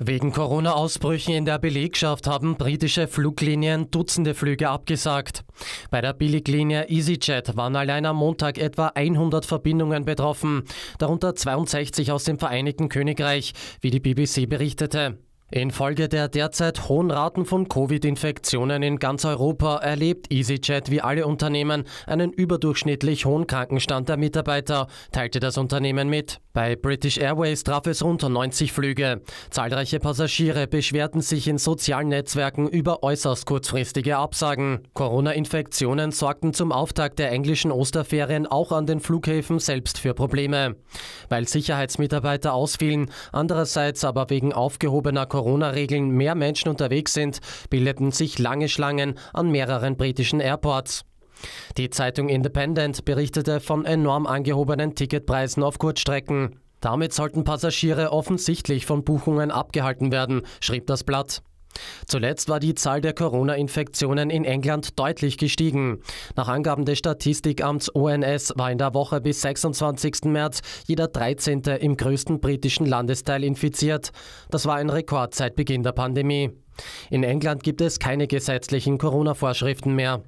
Wegen Corona-Ausbrüchen in der Belegschaft haben britische Fluglinien Dutzende Flüge abgesagt. Bei der Billiglinie EasyJet waren allein am Montag etwa 100 Verbindungen betroffen, darunter 62 aus dem Vereinigten Königreich, wie die BBC berichtete. Infolge der derzeit hohen Raten von Covid-Infektionen in ganz Europa erlebt EasyJet wie alle Unternehmen einen überdurchschnittlich hohen Krankenstand der Mitarbeiter, teilte das Unternehmen mit. Bei British Airways traf es rund 90 Flüge. Zahlreiche Passagiere beschwerten sich in sozialen Netzwerken über äußerst kurzfristige Absagen. Corona-Infektionen sorgten zum Auftakt der englischen Osterferien auch an den Flughäfen selbst für Probleme. Weil Sicherheitsmitarbeiter ausfielen, andererseits aber wegen aufgehobener Corona-Regeln mehr Menschen unterwegs sind, bildeten sich lange Schlangen an mehreren britischen Airports. Die Zeitung Independent berichtete von enorm angehobenen Ticketpreisen auf Kurzstrecken. Damit sollten Passagiere offensichtlich von Buchungen abgehalten werden, schrieb das Blatt. Zuletzt war die Zahl der Corona-Infektionen in England deutlich gestiegen. Nach Angaben des Statistikamts ONS war in der Woche bis 26. März jeder 13. im größten britischen Landesteil infiziert. Das war ein Rekord seit Beginn der Pandemie. In England gibt es keine gesetzlichen Corona-Vorschriften mehr.